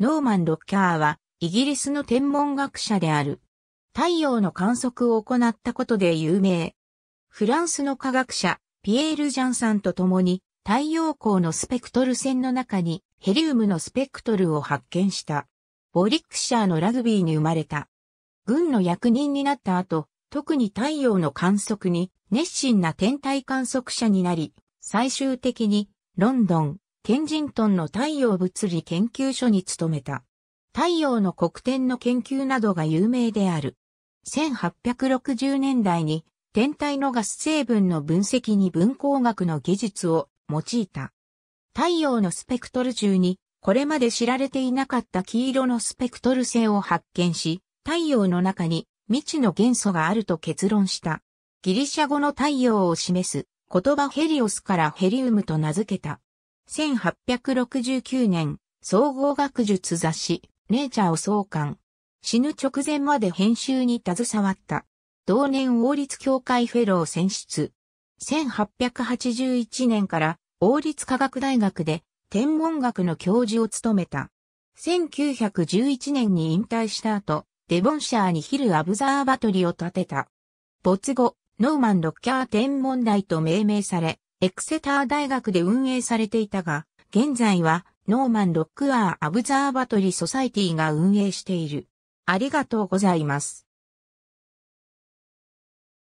ノーマン・ロッキャーは、イギリスの天文学者である。太陽の観測を行ったことで有名。フランスの科学者、ピエール・ジャンさんと共に、太陽光のスペクトル線の中にヘリウムのスペクトルを発見した。ボリックシャーのラグビーに生まれた。軍の役人になった後、特に太陽の観測に熱心な天体観測者になり、最終的にロンドン、ケンジントンの太陽物理研究所に勤めた。太陽の黒点の研究などが有名である。1860年代に天体のガス成分の分析に分光学の技術を用いた。太陽のスペクトル中にこれまで知られていなかった黄色のスペクトル性を発見し、太陽の中に未知の元素があると結論した。ギリシャ語の太陽を示す言葉ヘリオスからヘリウムと名付けた。1869年、総合学術雑誌、ネイチャーを創刊。死ぬ直前まで編集に携わった。同年王立協会フェロー選出。1881年から王立科学大学で天文学の教授を務めた。1911年に引退した後、デボンシャーにヒル・アブザーバトリを建てた。没後、ノーマン・ロッキャー天文台と命名され、エクセター大学で運営されていたが、現在はノーマン・ロックアー・アブザーバトリ・ソサイティが運営している。ありがとうございます。